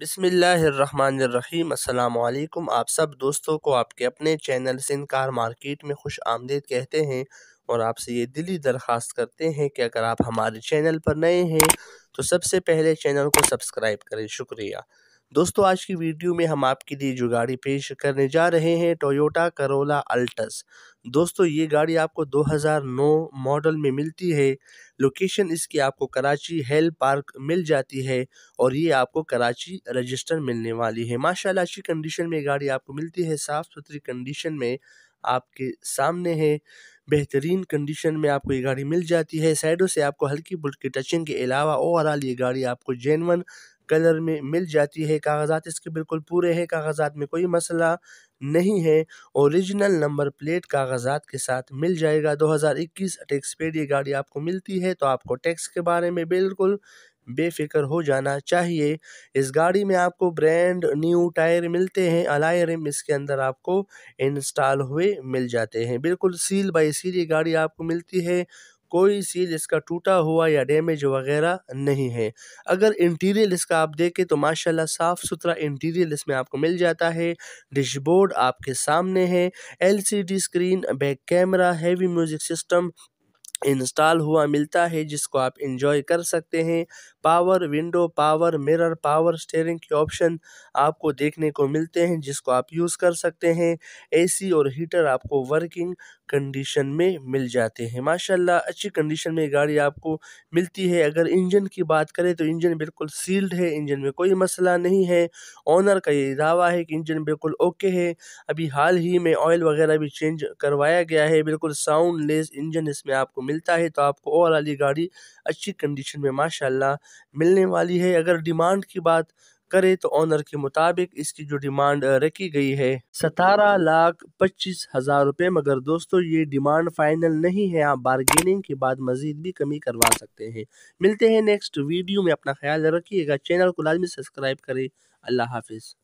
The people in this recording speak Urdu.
بسم اللہ الرحمن الرحیم السلام علیکم آپ سب دوستوں کو آپ کے اپنے چینل سن کار مارکیٹ میں خوش آمدید کہتے ہیں اور آپ سے یہ دلی درخواست کرتے ہیں کہ اگر آپ ہمارے چینل پر نئے ہیں تو سب سے پہلے چینل کو سبسکرائب کریں شکریہ دوستو آج کی ویڈیو میں ہم آپ کے لیے جو گاڑی پیش کرنے جا رہے ہیں ٹویوٹا کرولا الٹس دوستو یہ گاڑی آپ کو دو ہزار نو ماڈل میں ملتی ہے لوکیشن اس کی آپ کو کراچی ہیل پارک مل جاتی ہے اور یہ آپ کو کراچی رجسٹر ملنے والی ہے ماشاءاللہ اچھی کنڈیشن میں گاڑی آپ کو ملتی ہے صاف ستھری کنڈیشن میں آپ کے سامنے ہے بہترین کنڈیشن میں آپ کو یہ گاڑی مل جاتی ہے سائیڈوں سے آپ کو ہلکی بلکی ٹچنگ کے علاوہ اوہرال یہ گاڑی آپ کو جینون کلر میں مل جاتی ہے کاغذات اس کے بالکل پورے ہیں کاغذات میں کوئی مسئلہ نہیں ہے اوریجنل نمبر پلیٹ کاغذات کے ساتھ مل جائے گا دو ہزار اکیس اٹیکس پیڈ یہ گاڑی آپ کو ملتی ہے تو آپ کو ٹیکس کے بارے میں بالکل بے فکر ہو جانا چاہیے اس گاڑی میں آپ کو برینڈ نیو ٹائر ملتے ہیں الائر اس کے اندر آپ کو انسٹال ہوئے مل جاتے ہیں بالکل سیل بائی سیل یہ گاڑی آپ کو ملتی ہے کوئی سیل اس کا ٹوٹا ہوا یا ڈیمیج وغیرہ نہیں ہے اگر انٹیریل اس کا آپ دیکھیں تو ماشاء اللہ صاف ستھرا انٹیریئر اس میں آپ کو مل جاتا ہے ڈش بورڈ آپ کے سامنے ہے L C D screen back camera heavy music system install ہوا ملتا ہے جس کو آپ انجوائے کر سکتے ہیں power window power mirror power steering کے آپشن آپ کو دیکھنے کو ملتے ہیں جس کو آپ یوز کر سکتے ہیں اے سی اور ہیٹر آپ کو ورکنگ کنڈیشن میں مل جاتے ہیں ماشاءاللہ اچھی کنڈیشن میں گاڑی آپ کو ملتی ہے اگر انجن کی بات کریں تو انجن بالکل سیلڈ ہے انجن میں کوئی مسئلہ نہیں ہے آنر کا یہ دعویٰ ہے کہ انجن بالکل اوکے ہے ابھی حال ہی میں آئل وغیرہ بھی چینج کروایا گیا ہے بالکل ساؤنڈ لیس انجن اس میں آپ کو مل ملتا ہے تو آپ کو گاڑی اچھی کنڈیشن میں ماشاءاللہ ملنے والی ہے اگر ڈیمانڈ کی بات کرے تو کے مطابق اس کی جو ڈیمانڈ رکھی گئی ہے ستارہ لاکھ پچیس ہزار روپے مگر دوستو یہ ڈیمانڈ فائنل نہیں ہے آپ بارگیننگ کے بعد مزید بھی کمی کروا سکتے ہیں ملتے ہیں نیکسٹ ویڈیو میں اپنا خیال رکھیے گا چینل کو لازمی سبسکرائب کریں اللہ حافظ